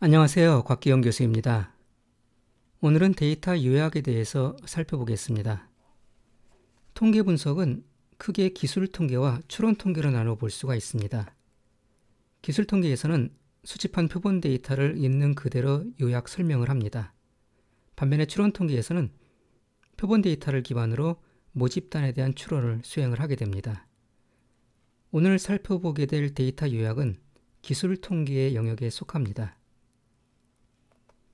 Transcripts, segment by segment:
안녕하세요. 곽기영 교수입니다. 오늘은 데이터 요약에 대해서 살펴보겠습니다. 통계 분석은 크게 기술 통계와 추론 통계로 나눠 볼 수가 있습니다. 기술 통계에서는 수집한 표본 데이터를 있는 그대로 요약 설명을 합니다. 반면에 추론 통계에서는 표본 데이터를 기반으로 모집단에 대한 추론을 수행을 하게 됩니다. 오늘 살펴보게 될 데이터 요약은 기술 통계의 영역에 속합니다.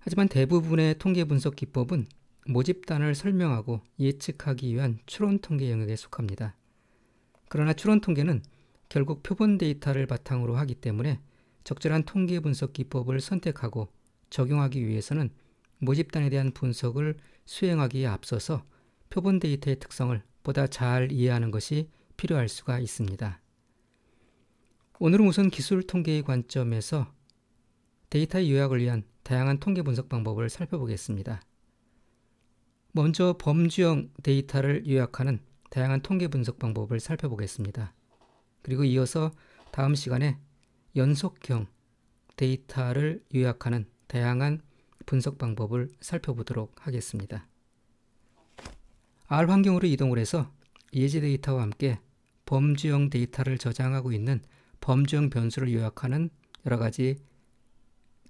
하지만 대부분의 통계 분석 기법은 모집단을 설명하고 예측하기 위한 추론 통계 영역에 속합니다. 그러나 추론 통계는 결국 표본 데이터를 바탕으로 하기 때문에 적절한 통계 분석 기법을 선택하고 적용하기 위해서는 모집단에 대한 분석을 수행하기에 앞서서 표본 데이터의 특성을 보다 잘 이해하는 것이 필요할 수가 있습니다. 오늘은 우선 기술 통계의 관점에서 데이터의 요약을 위한 다양한 통계 분석 방법을 살펴보겠습니다. 먼저 범주형 데이터를 요약하는 다양한 통계 분석 방법을 살펴보겠습니다. 그리고 이어서 다음 시간에 연속형 데이터를 요약하는 다양한 분석 방법을 살펴보도록 하겠습니다. R 환경으로 이동을 해서 예제 데이터와 함께 범주형 데이터를 저장하고 있는 범주형 변수를 요약하는 여러 가지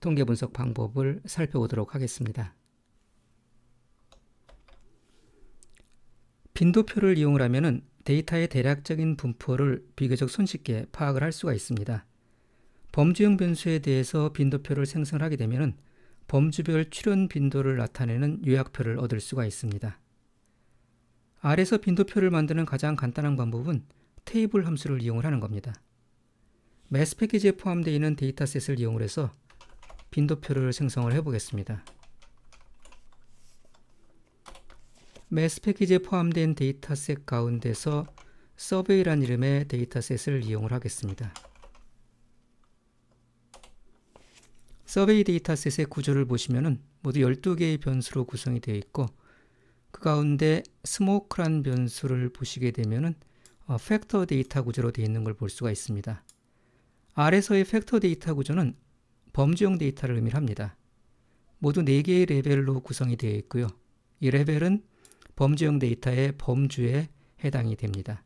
통계 분석 방법을 살펴보도록 하겠습니다. 빈도표를 이용을 하면 데이터의 대략적인 분포를 비교적 손쉽게 파악을 할 수가 있습니다. 범주형 변수에 대해서 빈도표를 생성하게 되면 범주별 출현 빈도를 나타내는 요약표를 얻을 수가 있습니다. 아래서 빈도표를 만드는 가장 간단한 방법은 테이블 함수를 이용 하는 겁니다. 매스 패키지에 포함되어 있는 데이터셋을 이용해서 빈도표를 생성을 해보겠습니다. 매스 패키지에 포함된 데이터셋 가운데서 서베이란 이름의 데이터셋을 이용을 하겠습니다. 서베이 데이터셋의 구조를 보시면 모두 12개의 변수로 구성이 되어 있고 그 가운데 스모크란 변수를 보시게 되면 어, 팩터 데이터 구조로 되어 있는 걸 볼 수가 있습니다. 아래서의 팩터 데이터 구조는 범주형 데이터를 의미합니다. 모두 4개의 레벨로 구성이 되어 있고요. 이 레벨은 범주형 데이터의 범주에 해당이 됩니다.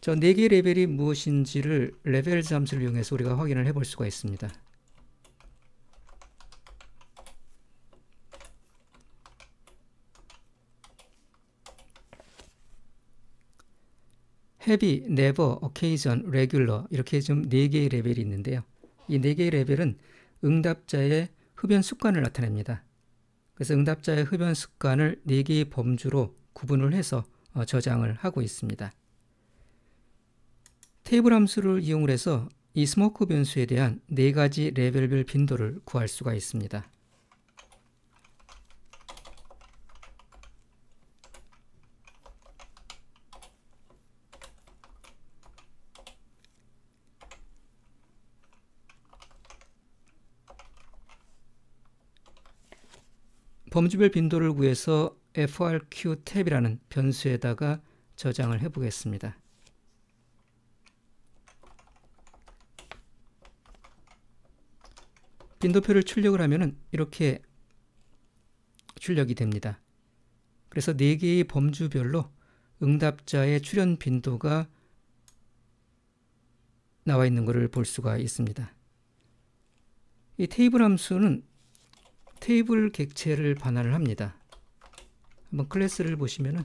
저 4개 레벨이 무엇인지를 레벨 잠수를 이용해서 우리가 확인을 해 볼 수가 있습니다. 헤비, 네버, 어케이션, 레귤러 이렇게 좀 4개의 레벨이 있는데요. 이네 개의 레벨은 응답자의 흡연 습관을 나타냅니다. 그래서 응답자의 흡연 습관을 네 개의 범주로 구분을 해서 어, 저장을 하고 있습니다. 테이블 함수를 이용해서 이 스모크 변수에 대한 네 가지 레벨별 빈도를 구할 수가 있습니다. 범주별 빈도를 구해서 frq 탭이라는 변수에다가 저장을 해보겠습니다. 빈도표를 출력을 하면 이렇게 출력이 됩니다. 그래서 4개의 범주별로 응답자의 출현 빈도가 나와 있는 것을 볼 수가 있습니다. 이 테이블 함수는 테이블 객체를 반환을 합니다. 한번 클래스를 보시면은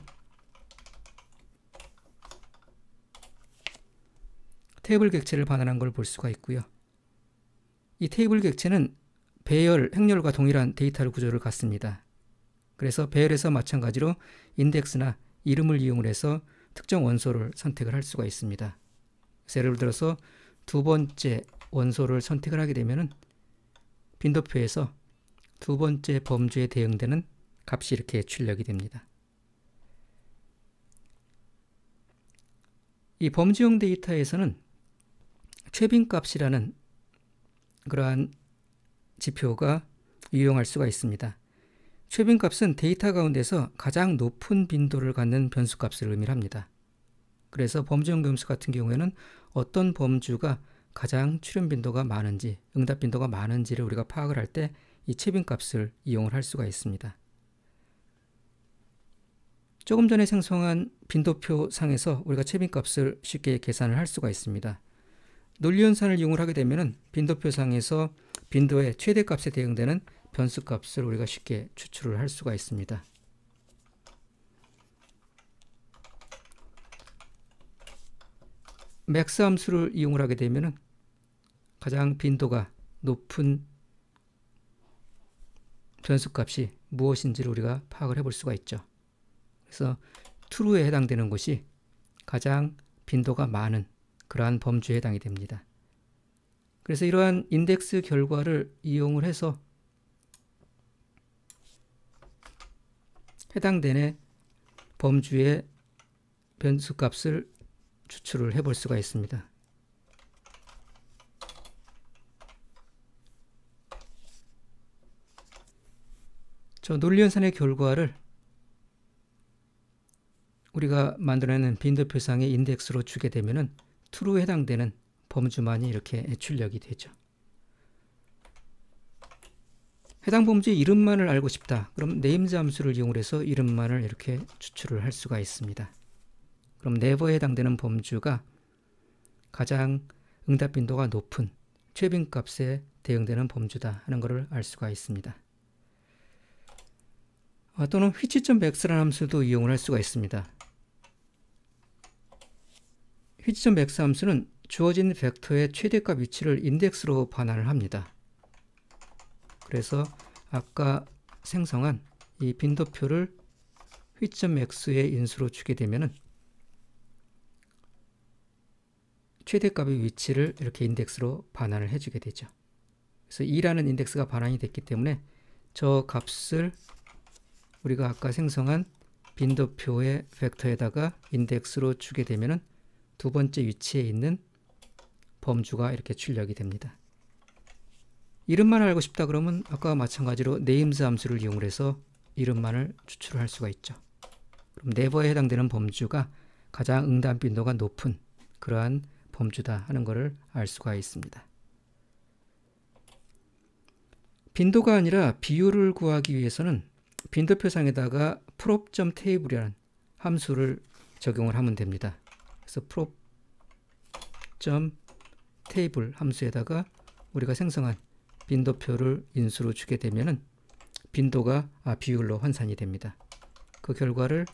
테이블 객체를 반환한 걸 볼 수가 있고요. 이 테이블 객체는 배열, 행렬과 동일한 데이터 구조를 갖습니다. 그래서 배열에서 마찬가지로 인덱스나 이름을 이용해서 특정 원소를 선택을 할 수가 있습니다. 예를 들어서 두 번째 원소를 선택을 하게 되면 빈도표에서 두 번째 범주에 대응되는 값이 이렇게 출력이 됩니다. 이 범주형 데이터에서는 최빈값이라는 그러한 지표가 유용할 수가 있습니다. 최빈값은 데이터 가운데서 가장 높은 빈도를 갖는 변수값을 의미합니다. 그래서 범주형 변수 같은 경우에는 어떤 범주가 가장 출현 빈도가 많은지, 응답 빈도가 많은지를 우리가 파악을 할때 이 채빈 값을 이용을 할 수가 있습니다. 조금 전에 생성한 빈도표 상에서 우리가 채빈 값을 쉽게 계산을 할 수가 있습니다. 논리연산을 이용을 하게 되면 빈도표 상에서 빈도의 최대값에 대응되는 변수 값을 우리가 쉽게 추출을 할 수가 있습니다. 맥스 함수를 이용을 하게 되면 가장 빈도가 높은 변수값이 무엇인지를 우리가 파악을 해볼 수가 있죠. 그래서 true에 해당되는 것이 가장 빈도가 많은 그러한 범주에 해당이 됩니다. 그래서 이러한 인덱스 결과를 이용을 해서 해당되는 범주의 변수값을 추출을 해볼 수가 있습니다. 저 논리연산의 결과를 우리가 만들어내는 빈도표상의 인덱스로 주게 되면은 true에 해당되는 범주만이 이렇게 출력이 되죠. 해당 범주의 이름만을 알고 싶다. 그럼 name 함수를 이용해서 이름만을 이렇게 추출을 할 수가 있습니다. 그럼 never에 해당되는 범주가 가장 응답 빈도가 높은 최빈값에 대응되는 범주다 하는 것을 알 수가 있습니다. 어, 또는 휘치점맥스라는 함수도 이용을 할 수가 있습니다. 휘치점 맥스 함수는 주어진 벡터의 최대값 위치를 인덱스로 반환을 합니다. 그래서 아까 생성한 이 빈도표를 휘점맥스의 인수로 주게 되면은 최대값의 위치를 이렇게 인덱스로 반환을 해주게 되죠. 그래서 2라는 인덱스가 반환이 됐기 때문에 저 값을 우리가 아까 생성한 빈도표의 벡터에다가 인덱스로 주게 되면은 두 번째 위치에 있는 범주가 이렇게 출력이 됩니다. 이름만 알고 싶다 그러면 아까와 마찬가지로 names 함수를 이용해서 이름만을 추출할 수가 있죠. 그럼 never에 해당되는 범주가 가장 응답 빈도가 높은 그러한 범주다 하는 것을 알 수가 있습니다. 빈도가 아니라 비율을 구하기 위해서는 빈도표상에다가 prop.점 테이블이라는 함수를 적용을 하면 됩니다. 그래서 prop.점 테이블 함수에다가 우리가 생성한 빈도표를 인수로 주게 되면은 빈도가 아, 비율로 환산이 됩니다. 그 결과를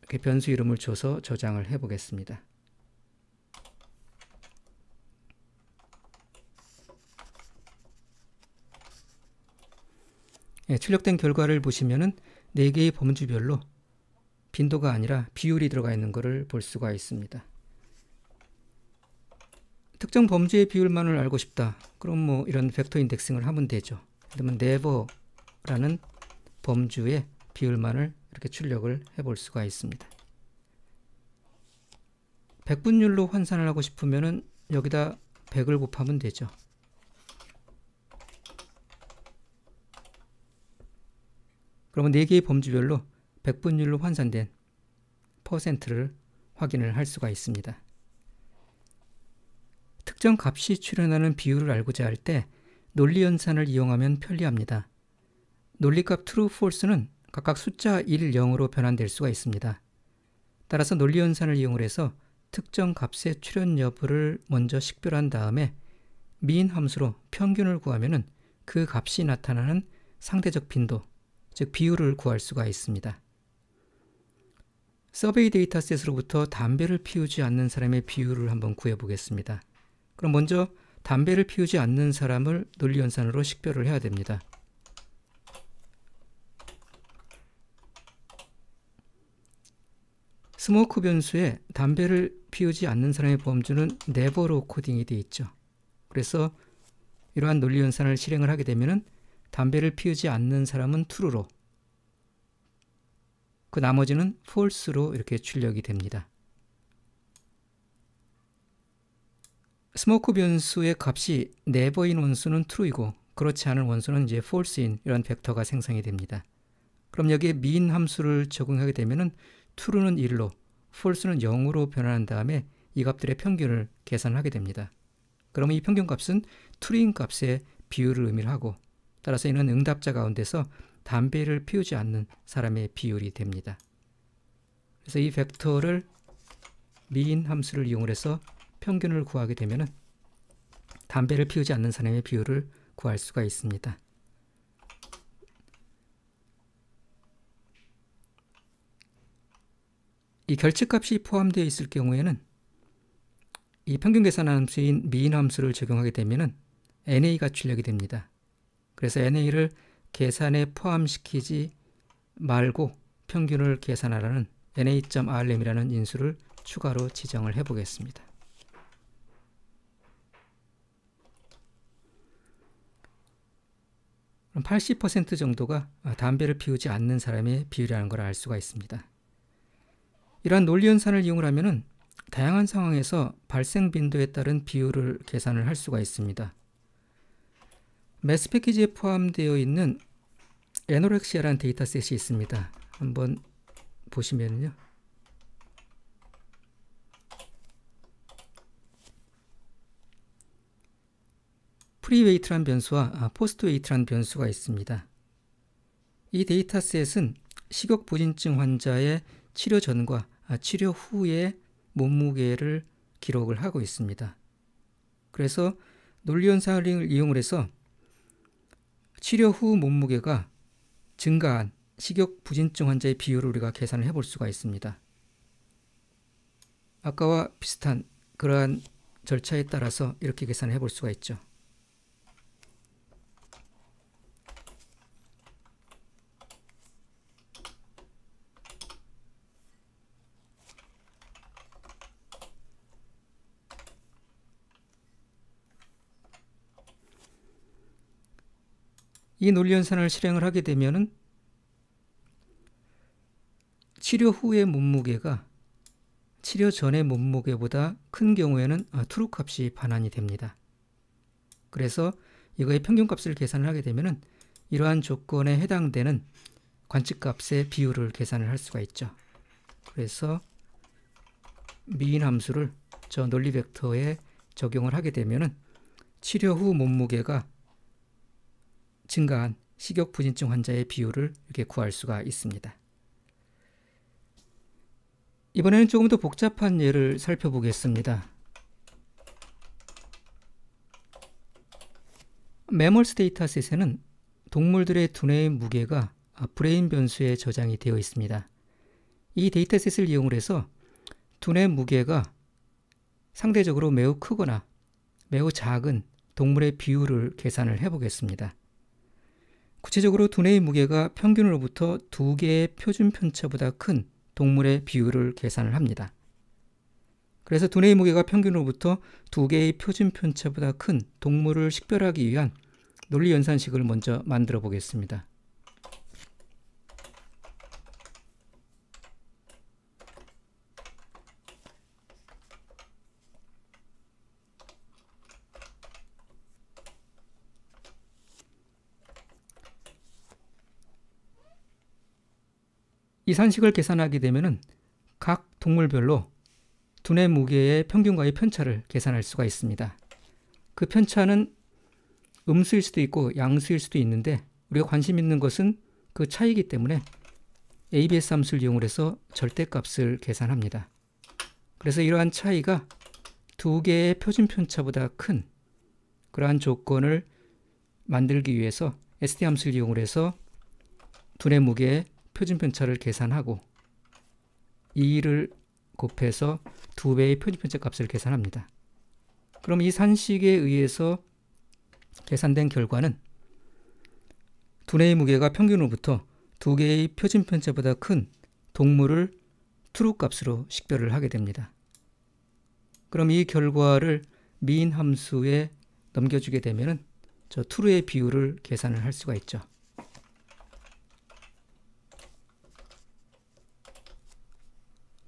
이렇게 변수 이름을 줘서 저장을 해 보겠습니다. 예, 출력된 결과를 보시면은 4개의 범주별로 빈도가 아니라 비율이 들어가 있는 것을 볼 수가 있습니다. 특정 범주의 비율만을 알고 싶다. 그럼 뭐 이런 벡터 인덱싱을 하면 되죠. 그러면 n e v e 라는 범주의 비율만을 이렇게 출력을 해 볼 수가 있습니다. 백분율로 환산을 하고 싶으면은 여기다 100을 곱하면 되죠. 그러면 4개의 범주별로 백분율로 환산된 퍼센트를 확인을 할 수가 있습니다. 특정 값이 출현하는 비율을 알고자 할 때 논리 연산을 이용하면 편리합니다. 논리값 true, false는 각각 숫자 1, 0으로 변환될 수가 있습니다. 따라서 논리 연산을 이용을 해서 특정 값의 출현 여부를 먼저 식별한 다음에 미인 함수로 평균을 구하면 그 값이 나타나는 상대적 빈도, 즉 비율을 구할 수가 있습니다. 서베이 데이터셋으로부터 담배를 피우지 않는 사람의 비율을 한번 구해보겠습니다. 그럼 먼저 담배를 피우지 않는 사람을 논리연산으로 식별을 해야 됩니다. 스모크 변수에 담배를 피우지 않는 사람의 범주는 네버로 코딩이 되어 있죠. 그래서 이러한 논리연산을 실행을 하게 되면 담배를 피우지 않는 사람은 true로, 그 나머지는 false로 이렇게 출력이 됩니다. 스모크 변수의 값이 네버인 원수는 true이고 그렇지 않은 원수는 이제 false인 이런 벡터가 생성이 됩니다. 그럼 여기에 mean 함수를 적용하게 되면 true는 1로, false는 0으로 변환한 다음에 이 값들의 평균을 계산하게 됩니다. 그러면 이 평균 값은 true인 값의 비율을 의미하고 따라서 이는 응답자 가운데서 담배를 피우지 않는 사람의 비율이 됩니다. 그래서 이 벡터를 미인 함수를 이용 해서 평균을 구하게 되면 담배를 피우지 않는 사람의 비율을 구할 수가 있습니다. 이 결측값이 포함되어 있을 경우에는 이 평균 계산 함수인 미인 함수를 적용하게 되면 NA가 출력이 됩니다. 그래서 NA를 계산에 포함시키지 말고 평균을 계산하라는 NA.RM이라는 인수를 추가로 지정을 해보겠습니다. 80% 정도가 담배를 피우지 않는 사람의 비율이라는 걸 알 수가 있습니다. 이러한 논리연산을 이용 하면 다양한 상황에서 발생 빈도에 따른 비율을 계산을 할 수가 있습니다. 매스 패키지에 포함되어 있는 에노렉시아라는 데이터셋이 있습니다. 한번 보시면요. 프리웨이트란 변수와 아, 포스트웨이트란 변수가 있습니다. 이 데이터셋은 식욕부진증 환자의 치료 전과 아, 치료 후의 몸무게를 기록을 하고 있습니다. 그래서 논리현링을 이용해서 치료 후 몸무게가 증가한 식욕 부진증 환자의 비율을 우리가 계산을 해볼 수가 있습니다. 아까와 비슷한 그러한 절차에 따라서 이렇게 계산을 해볼 수가 있죠. 이 논리연산을 실행을 하게 되면 치료 후의 몸무게가 치료 전의 몸무게보다 큰 경우에는 아, 트루 값이 반환이 됩니다. 그래서 이거의 평균값을 계산을 하게 되면 이러한 조건에 해당되는 관측값의 비율을 계산을 할 수가 있죠. 그래서 미인 함수를 저 논리 벡터에 적용을 하게 되면 치료 후 몸무게가 증가한 식욕 부진증 환자의 비율을 이렇게 구할 수가 있습니다. 이번에는 조금 더 복잡한 예를 살펴보겠습니다. 메몰스데이터셋에는 동물들의 두뇌의 무게가 브레인 변수에 저장이 되어 있습니다. 이 데이터셋을 이용을 해서 두뇌 무게가 상대적으로 매우 크거나 매우 작은 동물의 비율을 계산을 해보겠습니다. 구체적으로 두뇌의 무게가 평균으로부터 두 개의 표준 편차보다 큰 동물의 비율을 계산을 합니다. 그래서 두뇌의 무게가 평균으로부터 두 개의 표준 편차보다 큰 동물을 식별하기 위한 논리 연산식을 먼저 만들어 보겠습니다. 이 산식을 계산하게 되면각 동물별로 두뇌 무게의 평균과의 편차를 계산할 수가 있습니다. 그 편차는 음수일 수도 있고 양수일 수도 있는데 우리가 관심 있는 것은 그 차이기 때문에 ABS 함수를 이용을 해서 절대값을 계산합니다. 그래서 이러한 차이가 두 개의 표준 편차보다 큰 그러한 조건을 만들기 위해서 ST 함수를 이용을 해서 두뇌 무게의 표준 편차를 계산하고 이 일을 곱해서 두 배의 표준 편차 값을 계산합니다. 그럼 이 산식에 의해서 계산된 결과는 두뇌의 무게가 평균으로부터 두 개의 표준 편차보다 큰 동물을 트루 값으로 식별을 하게 됩니다. 그럼 이 결과를 미인 함수에 넘겨주게 되면 저트루의 비율을 계산을 할 수가 있죠.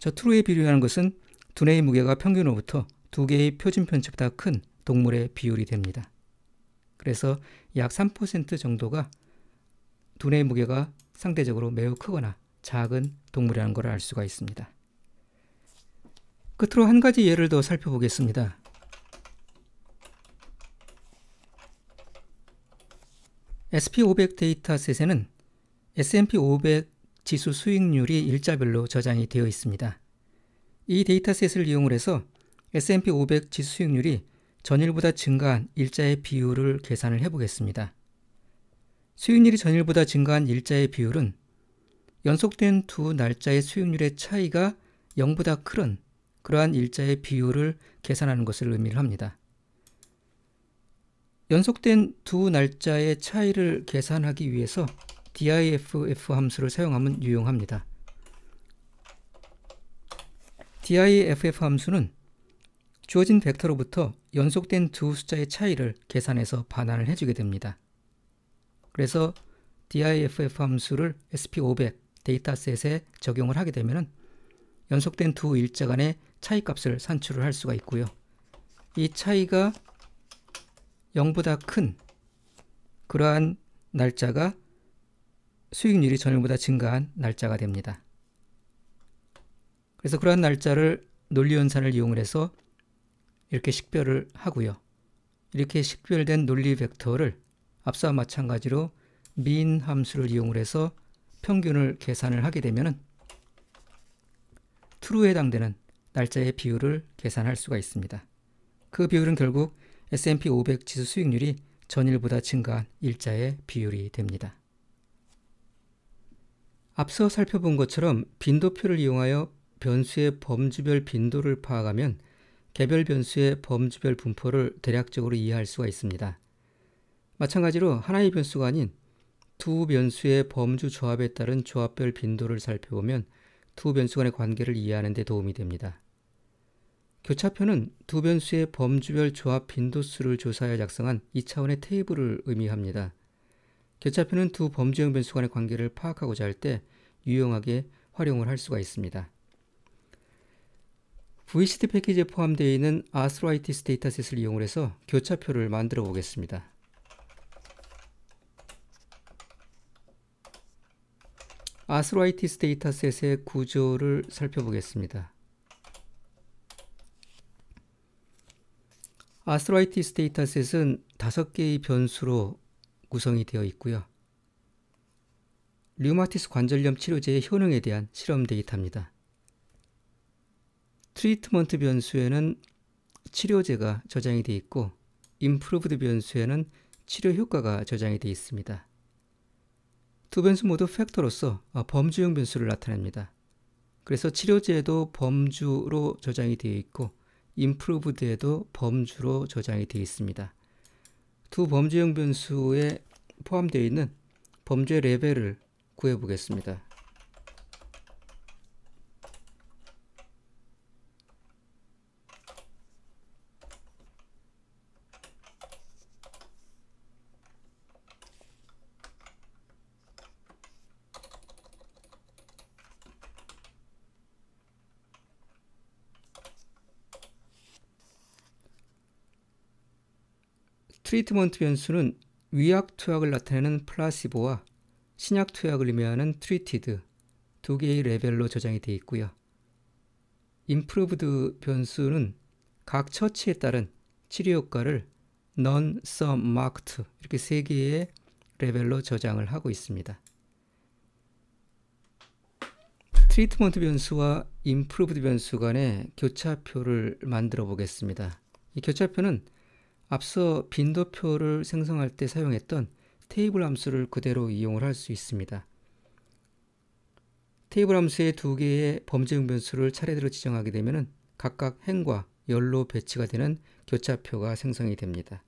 저 트루에 비율이라는 것은 두뇌의 무게가 평균으로부터 두 개의 표준 편차보다 큰 동물의 비율이 됩니다. 그래서 약 3% 정도가 두뇌의 무게가 상대적으로 매우 크거나 작은 동물이라는 걸알 수가 있습니다. 끝으로 한 가지 예를 더 살펴보겠습니다. SP500 데이터셋에는 S&P 500 지수 수익률이 일자별로 저장이 되어 있습니다. 이 데이터셋을 이용을 해서 S&P 500 지수 수익률이 전일보다 증가한 일자의 비율을 계산을 해보겠습니다. 수익률이 전일보다 증가한 일자의 비율은 연속된 두 날짜의 수익률의 차이가 0보다 큰 그러한 일자의 비율을 계산하는 것을 의미 합니다. 연속된 두 날짜의 차이를 계산하기 위해서 diff 함수를 사용하면 유용합니다. diff 함수는 주어진 벡터로부터 연속된 두 숫자의 차이를 계산해서 반환을 해주게 됩니다. 그래서 diff 함수를 sp500 데이터셋에 적용을 하게 되면 연속된 두 일자 간의 차이값을 산출을 할 수가 있고요. 이 차이가 0보다 큰 그러한 날짜가 수익률이 네. 전일보다 증가한 날짜가 됩니다. 그래서 그러한 날짜를 논리연산을 이용을 해서 이렇게 식별을 하고요. 이렇게 식별된 논리 벡터를 앞서와 마찬가지로 민 함수를 이용을 해서 평균을 계산을 하게 되면 true에 해당되는 날짜의 비율을 계산할 수가 있습니다. 그 비율은 결국 S&P 500 지수 수익률이 전일보다 증가한 일자의 비율이 됩니다. 앞서 살펴본 것처럼 빈도표를 이용하여 변수의 범주별 빈도를 파악하면 개별 변수의 범주별 분포를 대략적으로 이해할 수가 있습니다. 마찬가지로 하나의 변수가 아닌 두 변수의 범주 조합에 따른 조합별 빈도를 살펴보면 두 변수 간의 관계를 이해하는 데 도움이 됩니다. 교차표는 두 변수의 범주별 조합 빈도수를 조사하여 작성한 2차원의 테이블을 의미합니다. 교차표는 두 범주형 변수 간의 관계를 파악하고자 할 때 유용하게 활용을 할 수가 있습니다. VCT 패키지에 포함되어 있는 아스로아이티스 데이터셋을 이용해서 교차표를 만들어 보겠습니다. 아스로아이티스 데이터셋의 구조를 살펴보겠습니다. 아스로아이티스 데이터셋은 5개의 변수로 구성이 되어 있고요. 류마티스 관절염 치료제의 효능에 대한 실험 데이터입니다. 트리트먼트 변수에는 치료제가 저장이 되어 있고 인프로브드 변수에는 치료 효과가 저장이 되어 있습니다. 두 변수 모두 팩터로서 어, 범주형 변수를 나타냅니다. 그래서 치료제에도 범주로 저장이 되어 있고 인프로브드에도 범주로 저장이 되어 있습니다. 두 범죄형 변수에 포함되어 있는 범죄 레벨을 구해 보겠습니다. 트리트먼트 변수는 위약 투약을 나타내는 플라시보와 신약 투약을 의미하는 트리티드 두 개의 레벨로 저장이 되어 있고요. 임프로브드 변수는 각 처치에 따른 치료 효과를 non sum marked 이렇게 세 개의 레벨로 저장을 하고 있습니다. 트리트먼트 변수와 임프로브드 변수 간의 교차표를 만들어 보겠습니다. 이 교차표는 앞서 빈도표를 생성할 때 사용했던 테이블 함수를 그대로 이용을 할 수 있습니다. 테이블 함수의 두 개의 범죄형 변수를 차례대로 지정하게 되면 각각 행과 열로 배치가 되는 교차표가 생성이 됩니다.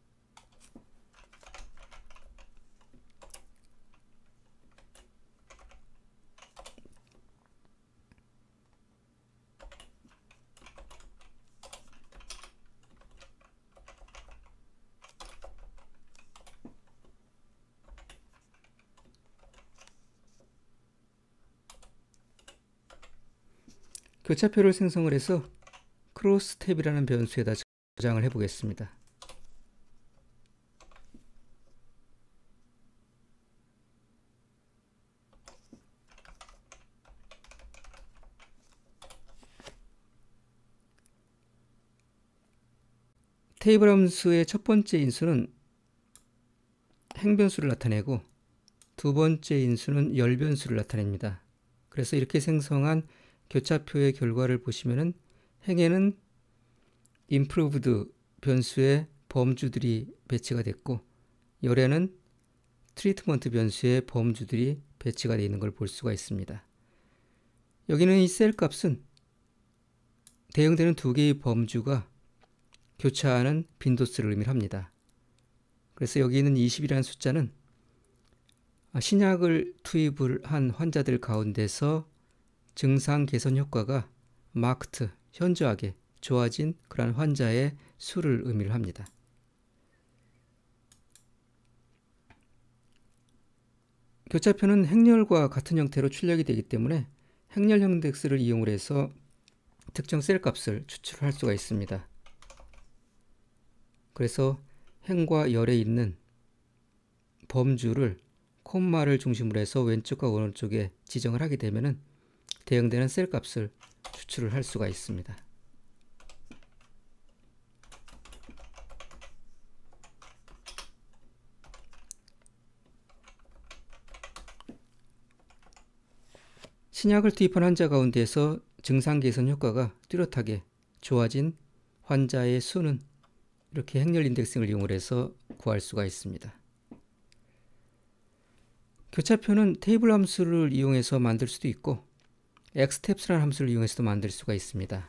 교차표를 그 생성을 해서 크로스 탭이라는 변수에다 저장을 해보겠습니다. 테이블 함수의 첫 번째 인수는 행변수를 나타내고 두 번째 인수는 열변수를 나타냅니다. 그래서 이렇게 생성한 교차표의 결과를 보시면은 행에는 improved 변수의 범주들이 배치가 됐고 열에는 트리트먼트 변수의 범주들이 배치가 되어 있는 걸 볼 수가 있습니다. 여기는 이 셀 값은 대응되는 두 개의 범주가 교차하는 빈도수를 의미합니다. 그래서 여기 있는 20이라는 숫자는 아, 신약을 투입을 한 환자들 가운데서 증상 개선 효과가 마크트, 현저하게 좋아진 그러한 환자의 수를 의미를 합니다. 교차표는 행렬과 같은 형태로 출력이 되기 때문에 행렬 형덱스를 이용을 해서 특정 셀 값을 추출할 수가 있습니다. 그래서 행과 열에 있는 범주를 콤마를 중심으로 해서 왼쪽과 오른쪽에 지정을 하게 되면은 대응되는 셀 값을 추출을 할 수가 있습니다. 신약을 투입한 환자 가운데서 증상 개선 효과가 뚜렷하게 좋아진 환자의 수는 이렇게 행렬 인덱싱을 이용해서 구할 수가 있습니다. 교차표는 테이블 함수를 이용해서 만들 수도 있고 xteps라는 함수를 이용해서도 만들 수가 있습니다.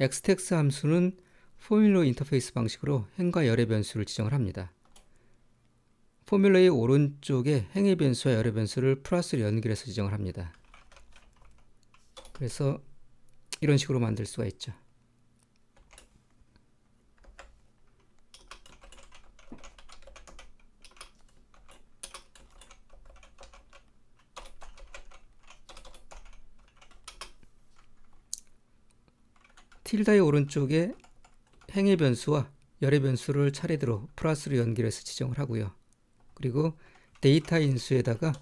xtex 함수는 포뮬러 인터페이스 방식으로 행과 열의 변수를 지정을 합니다. 포뮬러의 오른쪽에 행의 변수와 열의 변수를 플러스를 연결해서 지정을 합니다. 그래서 이런 식으로 만들 수가 있죠. t 다의 오른쪽에 행의 변수와 열의 변수를 차례대로 플러스로 연결해서 지정을 하고요. 그리고 데이터 인수에다가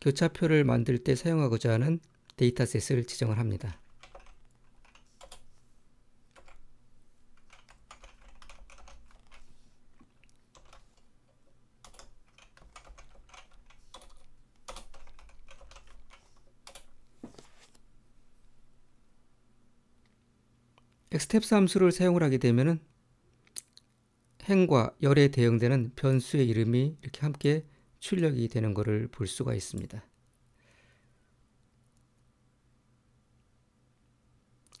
교차표를 만들 때 사용하고자 하는 데이터셋을 지정을 합니다. 스텝 함수를 사용을 하게 되면은 행과 열에 대응되는 변수의 이름이 이렇게 함께 출력이 되는 것을 볼 수가 있습니다.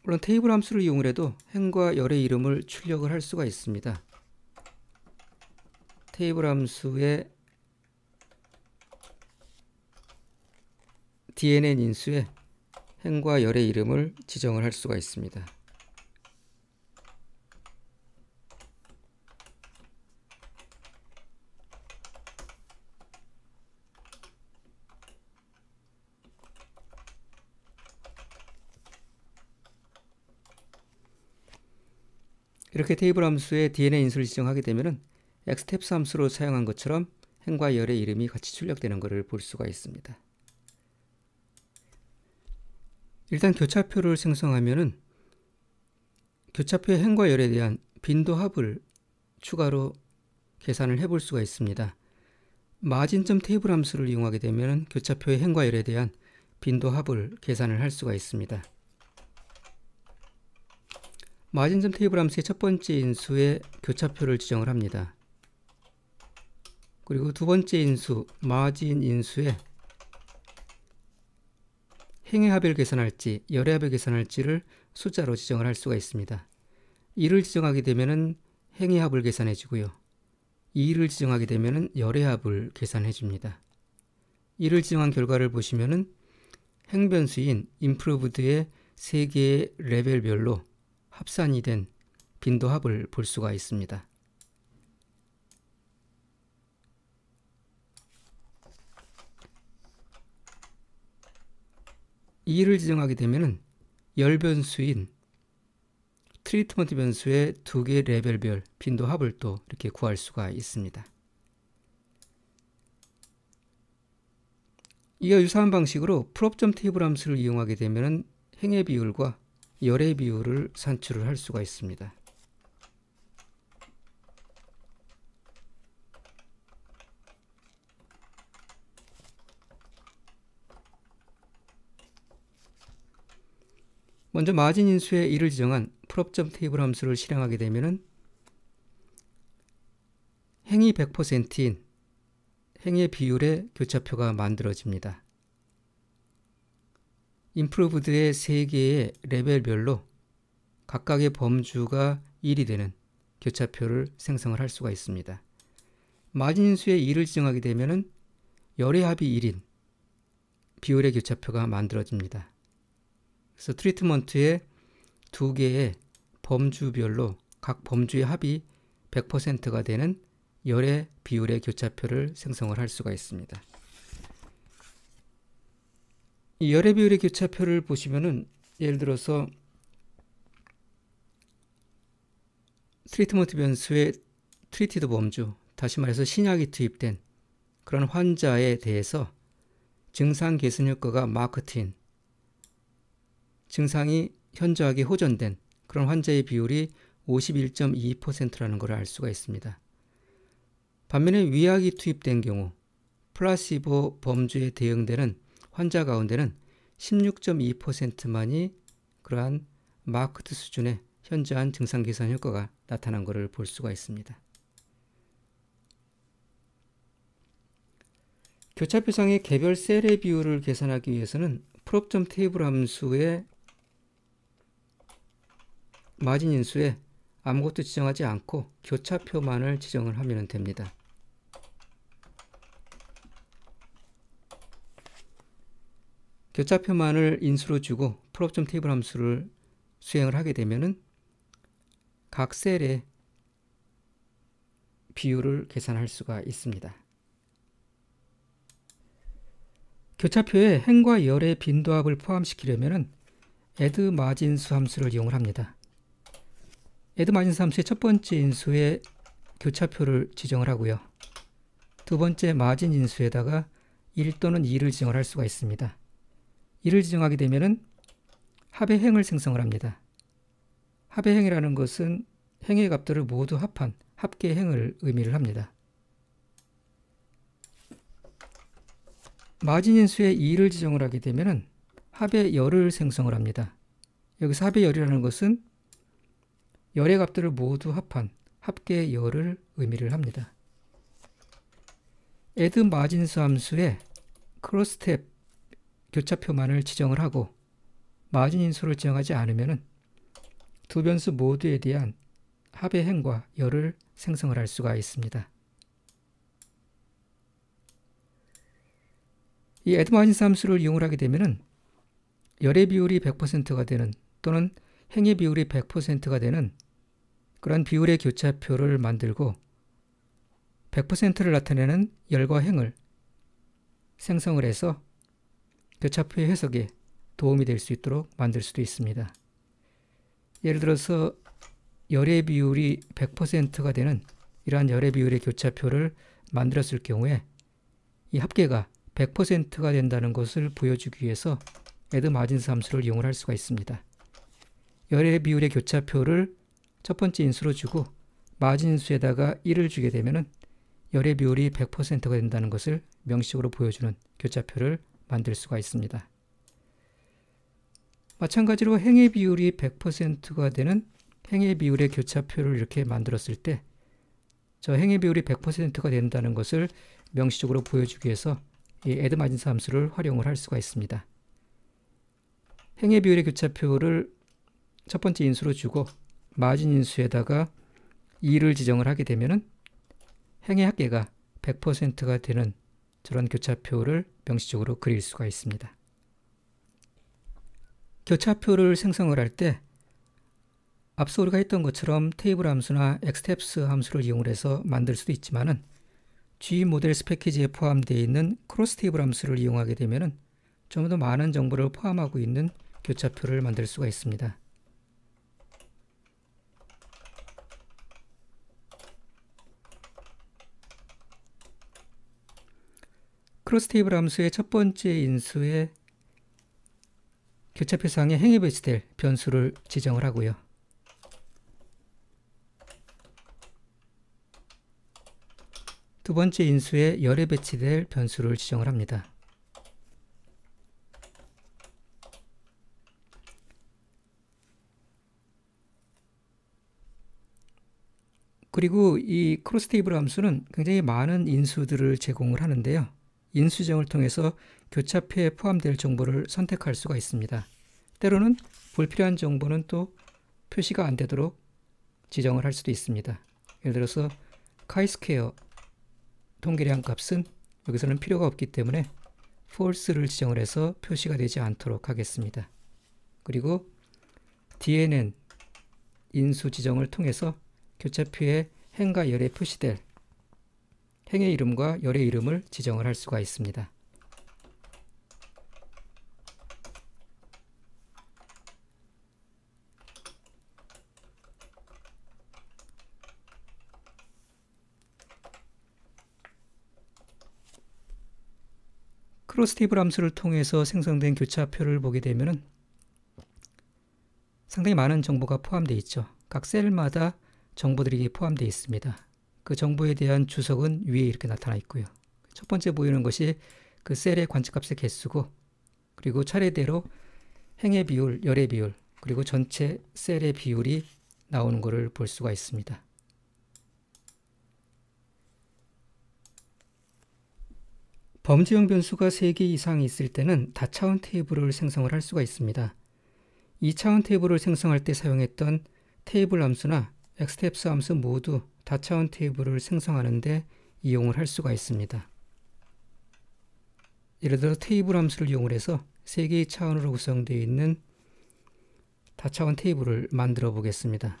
물론 테이블 함수를 이용을 해도 행과 열의 이름을 출력을 할 수가 있습니다. 테이블 함수의 DNN 인수에 행과 열의 이름을 지정을 할 수가 있습니다. 이렇게 테이블 함수에 DNA 인수를 지정하게 되면은 x탭스 함수로 사용한 것처럼 행과 열의 이름이 같이 출력되는 것을 볼 수가 있습니다. 일단 교차표를 생성하면 교차표의 행과 열에 대한 빈도 합을 추가로 계산을 해볼 수가 있습니다. 마진점 테이블 함수를 이용하게 되면 교차표의 행과 열에 대한 빈도 합을 계산을 할 수가 있습니다. 마진점 테이블 함수의 첫 번째 인수의 교차표를 지정을 합니다. 그리고 두 번째 인수, 마진 인수의 행위합을 계산할지 열의합을 계산할지를 숫자로 지정을 할 수가 있습니다. 1을 지정하게 되면 행위합을 계산해 주고요. 2를 지정하게 되면 열의합을 계산해 줍니다. 1을 지정한 결과를 보시면 행변수인 인프로브드의 3개의 레벨별로 합산이 된 빈도합을 볼 수가 있습니다. 2를 지정하게 되면 열 변수인 트리트먼트 변수의 두 개 레벨별 빈도합을 또 이렇게 구할 수가 있습니다. 이와 유사한 방식으로 풀업점 테이블 함수를 이용하게 되면 행의 비율과 열의 비율을 산출을 할 수가 있습니다. 먼저 마진 인수의 1을 지정한 풀업점 테이블 함수를 실행하게 되면 행위 100%인 행위의 비율의 교차표가 만들어집니다. 인프로브드의 세 개의 레벨별로 각각의 범주가 1이 되는 교차표를 생성을 할 수가 있습니다. 마진수의 1을 지정하게 되면 열의 합이 1인 비율의 교차표가 만들어집니다. 그래서 트리트먼트에 두 개의 범주별로 각 범주의 합이 100%가 되는 열의 비율의 교차표를 생성을 할 수가 있습니다. 이 열의 비율의 교차표를 보시면은 예를 들어서 트리트먼트 변수의 트리티드 범주, 다시 말해서 신약이 투입된 그런 환자에 대해서 증상 개선 효과가 마크틴, 증상이 현저하게 호전된 그런 환자의 비율이 51.2%라는 걸 알 수가 있습니다. 반면에 위약이 투입된 경우 플라시보 범주에 대응되는 환자 가운데는 16.2%만이 그러한 마크트 수준의 현저한 증상 개선 효과가 나타난 것을 볼 수가 있습니다. 교차표상의 개별 셀의 비율을 계산하기 위해서는 프롭점 테이블 함수의 마진 인수에 아무것도 지정하지 않고 교차표만을 지정을 하면 됩니다. 교차표만을 인수로 주고 풀옵션 테이블 함수를 수행을 하게 되면은 각 셀의 비율을 계산할 수가 있습니다. 교차표에 행과 열의 빈도합을 포함시키려면 add 마진수 함수를 이용을 합니다. add 마진수 함수의 첫 번째 인수에 교차표를 지정을 하고요. 두 번째 마진 인수에다가 1 또는 2를 지정할 수가 있습니다. 이를 지정하게 되면은 합의 행을 생성을 합니다. 합의 행이라는 것은 행의 값들을 모두 합한 합계 행을 의미를 합니다. 마진인수의 2를 지정을 하게 되면은 합의 열을 생성을 합니다. 여기서 합의 열이라는 것은 열의 값들을 모두 합한 합계 열을 의미를 합니다. add 마진수 함수의 크로스텝 교차표만을 지정을 하고 마진 인수를 지정하지 않으면 두 변수 모두에 대한 합의 행과 열을 생성을 할 수가 있습니다. 이 에드 마진 함수를 이용을 하게 되면 열의 비율이 100%가 되는 또는 행의 비율이 100%가 되는 그런 비율의 교차표를 만들고 100%를 나타내는 열과 행을 생성을 해서 교차표의 해석에 도움이 될 수 있도록 만들 수도 있습니다. 예를 들어서 열의 비율이 100%가 되는 이러한 열의 비율의 교차표를 만들었을 경우에 이 합계가 100%가 된다는 것을 보여주기 위해서 에드 마진스 함수를 이용할 수가 있습니다. 열의 비율의 교차표를 첫 번째 인수로 주고 마진수에다가 1을 주게 되면 열의 비율이 100%가 된다는 것을 명식으로 보여주는 교차표를 만들 수가 있습니다. 마찬가지로 행의 비율이 100%가 되는 행의 비율의 교차표를 이렇게 만들었을 때 저 행의 비율이 100%가 된다는 것을 명시적으로 보여주기 위해서 이 에드마진스 함수를 활용을 할 수가 있습니다. 행의 비율의 교차표를 첫 번째 인수로 주고 마진 인수에다가 2를 지정을 하게 되면 행의 합계가 100%가 되는 저런 교차표를 명시적으로 그릴 수가 있습니다. 교차표를 생성을 할 때 앞서 우리가 했던 것처럼 테이블 함수나 엑스텝스 함수를 이용해서 만들 수도 있지만은 G 모델스 패키지에 포함되어 있는 크로스 테이블 함수를 이용하게 되면좀더 많은 정보를 포함하고 있는 교차표를 만들 수가 있습니다. 크로스테이블 함수의 첫 번째 인수의 교차표상의 행위 배치될 변수를 지정을 하고요. 두 번째 인수의 열에 배치될 변수를 지정을 합니다. 그리고 이 크로스 테이블 함수는 굉장히 많은 인수들을 제공을 하는데요. 인수정을 통해서 교차표에 포함될 정보를 선택할 수가 있습니다. 때로는 불필요한 정보는 또 표시가 안 되도록 지정을 할 수도 있습니다. 예를 들어서 카이스퀘어 통계량 값은 여기서는 필요가 없기 때문에 false를 지정을 해서 표시가 되지 않도록 하겠습니다. 그리고 DNN 인수 지정을 통해서 교차표에 행과 열에 표시될 행의 이름과 열의 이름을 지정을 할 수가 있습니다. 크로스테이 함수를 통해서 생성된 교차표를 보게 되면 상당히 많은 정보가 포함되어 있죠. 각 셀마다 정보들이 포함되어 있습니다. 그 정보에 대한 주석은 위에 이렇게 나타나 있고요. 첫 번째 보이는 것이 그 셀의 관측값의 개수고 그리고 차례대로 행의 비율, 열의 비율, 그리고 전체 셀의 비율이 나오는 것을 볼 수가 있습니다. 범주형 변수가 3개 이상 있을 때는 다차원 테이블을 생성할 수가 있습니다. 2차원 테이블을 생성할 때 사용했던 테이블 함수나 엑스텝스 함수 모두 다차원 테이블을 생성하는데 이용을 할 수가 있습니다. 예를 들어 테이블 함수를 이용을 해서 3개의 차원으로 구성되어 있는 다차원 테이블을 만들어 보겠습니다.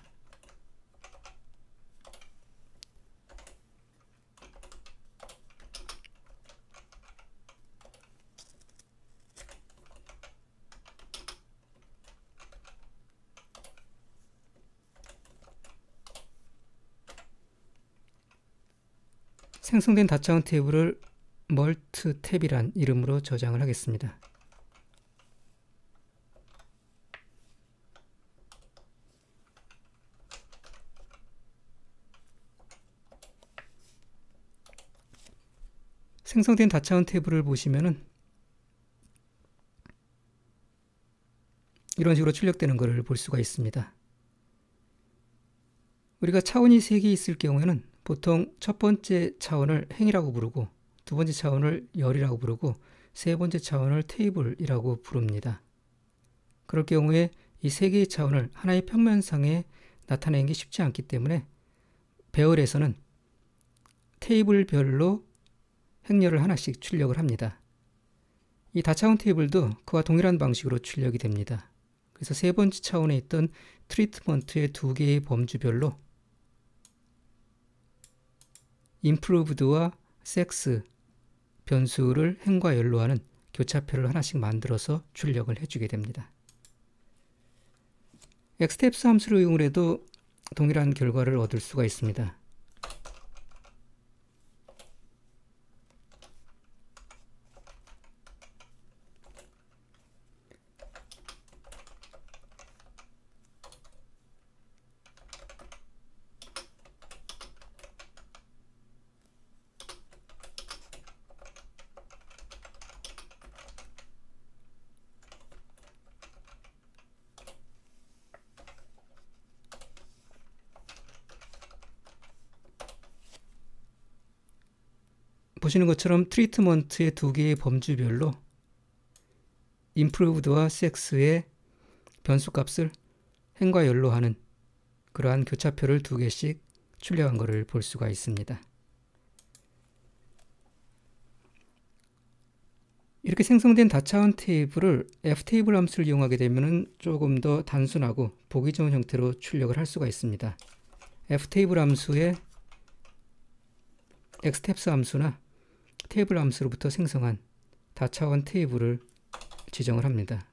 생성된 다차원 테이블을 멀트 탭이란 이름으로 저장을 하겠습니다. 생성된 다차원 테이블을 보시면은 이런 식으로 출력되는 것을 볼 수가 있습니다. 우리가 차원이 3개 있을 경우에는 보통 첫 번째 차원을 행이라고 부르고 두 번째 차원을 열이라고 부르고 세 번째 차원을 테이블이라고 부릅니다. 그럴 경우에 이 세 개의 차원을 하나의 평면상에 나타내는 게 쉽지 않기 때문에 배열에서는 테이블별로 행렬을 하나씩 출력을 합니다. 이 다차원 테이블도 그와 동일한 방식으로 출력이 됩니다. 그래서 세 번째 차원에 있던 트리트먼트의 두 개의 범주별로 인프로브드와 섹스 변수를 행과 열로 하는 교차표를 하나씩 만들어서 출력을 해주게 됩니다. 엑스텝스 함수를 이용해도 동일한 결과를 얻을 수가 있습니다. 보시는 것처럼 트리트먼트의 두 개의 범주별로 임프로브드와 섹스의 변수값을 행과 열로 하는 그러한 교차표를 두 개씩 출력한 것을 볼 수가 있습니다. 이렇게 생성된 다차원 테이블을 F 테이블 함수를 이용하게 되면 조금 더 단순하고 보기 좋은 형태로 출력을 할 수가 있습니다. F 테이블 함수의 x t e p s 함수나 테이블 함수로부터 생성한 다차원 테이블을 지정을 합니다.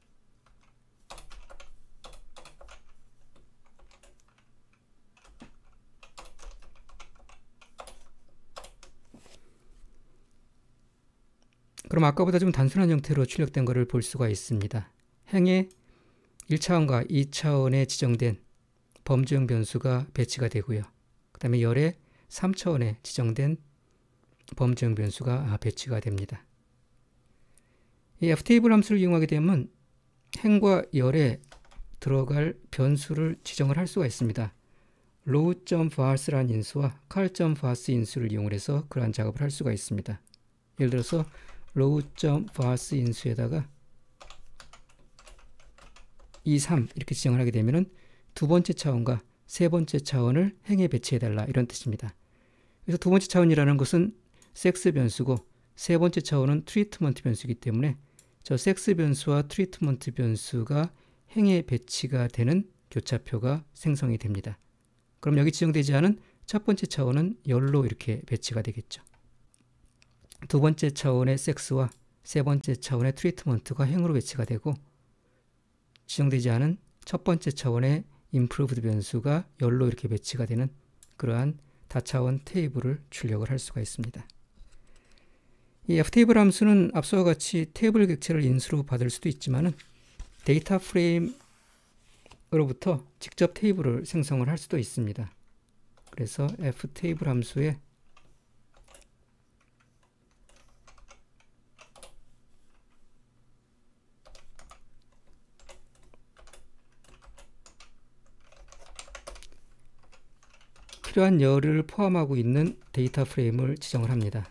그럼 아까보다 좀 단순한 형태로 출력된 것을 볼 수가 있습니다. 행에 1차원과 2차원에 지정된 범주형 변수가 배치가 되고요. 그 다음에 열에 3차원에 지정된 범정 변수가 아, 배치가 됩니다. 이 f 테이블 함수를 이용하게 되면 행과 열에 들어갈 변수를 지정을 할 수가 있습니다. row.vars라는 인수와 cal.vars 인수를 이용해서 그러한 작업을 할 수가 있습니다. 예를 들어서 row.vars 인수에다가 2, 3 이렇게 지정을 하게 되면 두 번째 차원과 세 번째 차원을 행에 배치해달라 이런 뜻입니다. 그래서 두 번째 차원이라는 것은 섹스 변수고 세 번째 차원은 트리트먼트 변수이기 때문에 저 섹스 변수와 트리트먼트 변수가 행에 배치가 되는 교차표가 생성이 됩니다. 그럼 여기 지정되지 않은 첫 번째 차원은 열로 이렇게 배치가 되겠죠. 두 번째 차원의 섹스와 세 번째 차원의 트리트먼트가 행으로 배치가 되고 지정되지 않은 첫 번째 차원의 인프루브드 변수가 열로 이렇게 배치가 되는 그러한 다차원 테이블을 출력을 할 수가 있습니다. 이 F테이블 함수는 앞서와 같이 테이블 객체를 인수로 받을 수도 있지만 데이터 프레임으로부터 직접 테이블을 생성을 할 수도 있습니다. 그래서 F테이블 함수에 필요한 열을 포함하고 있는 데이터 프레임을 지정을 합니다.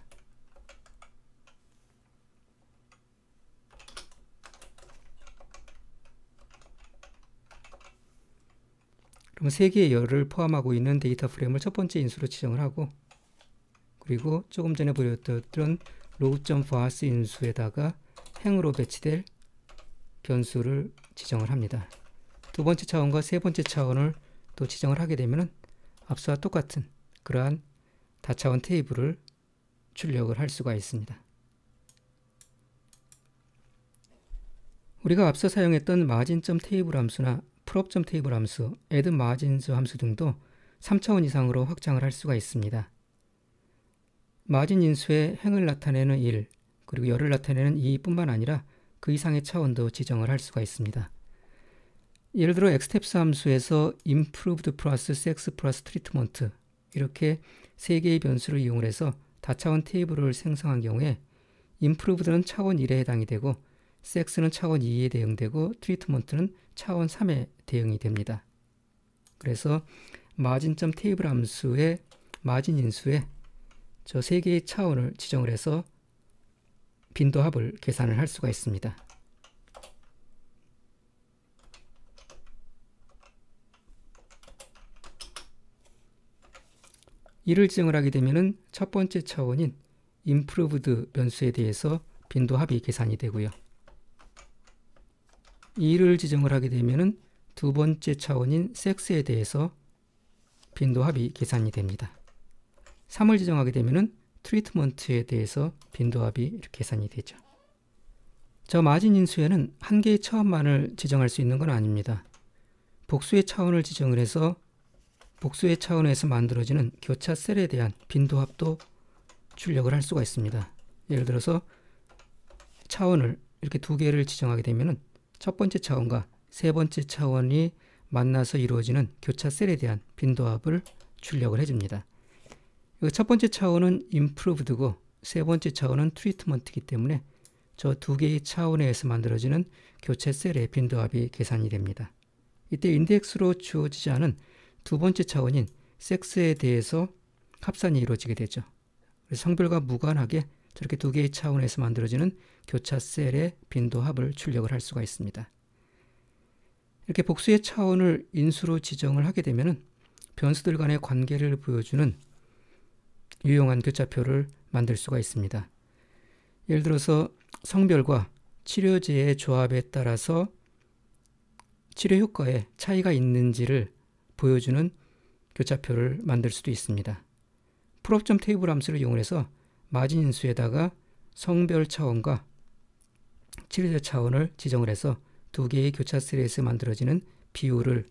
그럼 세 개의 열을 포함하고 있는 데이터 프레임을 첫 번째 인수로 지정을 하고 그리고 조금 전에 보여드렸던 로그 p a r 인수에다가 행으로 배치될 변수를 지정을 합니다. 두 번째 차원과 세 번째 차원을 또 지정을 하게 되면 앞서와 똑같은 그러한 다차원 테이블을 출력을 할 수가 있습니다. 우리가 앞서 사용했던 마진점 테이블 함수나 풀업점 테이블 함수, 애드 마진즈 함수 등도 3차원 이상으로 확장을 할 수가 있습니다. 마진 인수의 행을 나타내는 1, 그리고 열을 나타내는 2뿐만 아니라 그 이상의 차원도 지정을 할 수가 있습니다. 예를 들어 엑스텝스 함수에서 improved 플러스 sex 플러스 treatment 이렇게 세 개의 변수를 이용을 해서 다차원 테이블을 생성한 경우에 improved는 차원 1에 해당이 되고 sex는 차원 2에 대응되고 treatment는 차원 3에 대응이 됩니다. 그래서 마진점 테이블 함수의 마진 인수에 저 세 개의 차원을 지정을 해서 빈도합을 계산을 할 수가 있습니다. 이를 지정을 하게 되면은 첫 번째 차원인 improved 변수에 대해서 빈도합이 계산이 되고요. 2를 지정을 하게 되면은 두 번째 차원인 섹스에 대해서 빈도합이 계산이 됩니다. 3을 지정하게 되면은 트리트먼트에 대해서 빈도합이 이렇게 계산이 되죠. 저 마진 인수에는 한 개의 차원만을 지정할 수 있는 건 아닙니다. 복수의 차원을 지정을 해서 복수의 차원에서 만들어지는 교차 셀에 대한 빈도합도 출력을 할 수가 있습니다. 예를 들어서 차원을 이렇게 두 개를 지정하게 되면은 첫 번째 차원과 세 번째 차원이 만나서 이루어지는 교차셀에 대한 빈도합을 출력을 해줍니다. 그 첫 번째 차원은 improved고 세 번째 차원은 treatment이기 때문에 저 두 개의 차원에서 만들어지는 교체셀의 빈도합이 계산이 됩니다. 이때 인덱스로 주어지지 않은 두 번째 차원인 섹스에 대해서 합산이 이루어지게 되죠. 그래서 성별과 무관하게 저렇게 두 개의 차원에서 만들어지는 교차 셀의 빈도합을 출력을 할 수가 있습니다. 이렇게 복수의 차원을 인수로 지정을 하게 되면 변수들 간의 관계를 보여주는 유용한 교차표를 만들 수가 있습니다. 예를 들어서 성별과 치료제의 조합에 따라서 치료 효과에 차이가 있는지를 보여주는 교차표를 만들 수도 있습니다. 풀업점 테이블 함수를 이용해서 마진인수에다가 성별 차원과 치료제 차원을 지정을 해서 두 개의 교차 스트레스 만들어지는 비율을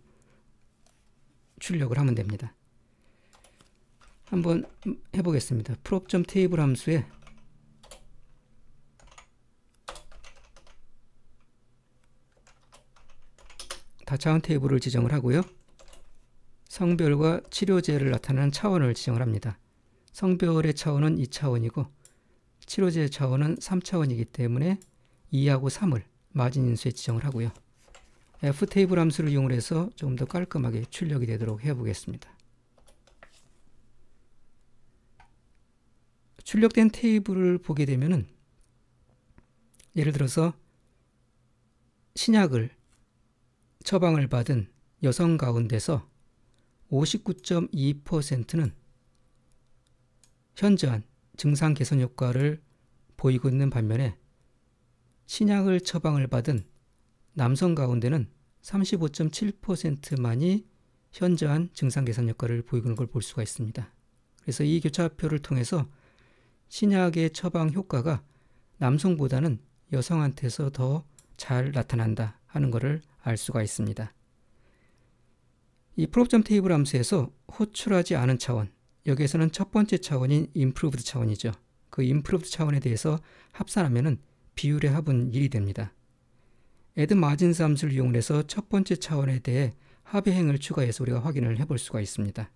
출력을 하면 됩니다. 한번 해보겠습니다. p r 프롭점 테이블 함수에 다차원 테이블을 지정을 하고요. 성별과 치료제를 나타내는 차원을 지정을 합니다. 성별의 차원은 2차원이고 치료제 차원은 3차원이기 때문에 2하고 3을 마진인수에 지정을 하고요. F테이블 함수를 이용 해서 조금 더 깔끔하게 출력이 되도록 해보겠습니다. 출력된 테이블을 보게 되면 예를 들어서 신약을 처방을 받은 여성 가운데서 59.2%는 현저한 증상 개선 효과를 보이고 있는 반면에 신약을 처방을 받은 남성 가운데는 35.7%만이 현저한 증상 개선 효과를 보이는 걸 볼 수가 있습니다. 그래서 이 교차표를 통해서 신약의 처방 효과가 남성보다는 여성한테서 더 잘 나타난다 하는 것을 알 수가 있습니다. 이 프롭점 테이블 함수에서 호출하지 않은 차원, 여기에서는 첫 번째 차원인 인프루브드 차원이죠. 그 인프루브드 차원에 대해서 합산하면은 비율의 합은 1이 됩니다. 에드 마진스 수를 이용해서 첫 번째 차원에 대해 합의 행을 추가해서 우리가 확인을 해볼 수가 있습니다.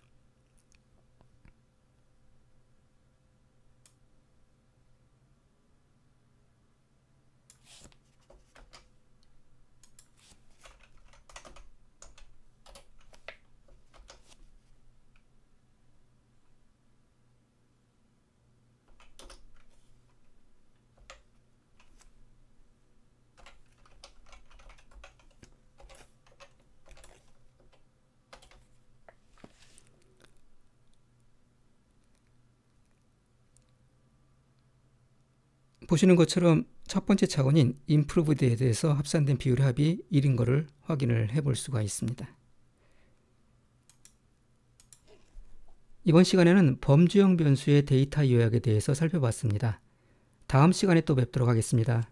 보시는 것처럼 첫 번째 차원인 인프로브드에 대해서 합산된 비율 합이 1인 거를 확인을 해볼 수가 있습니다. 이번 시간에는 범주형 변수의 데이터 요약에 대해서 살펴봤습니다. 다음 시간에 또 뵙도록 하겠습니다.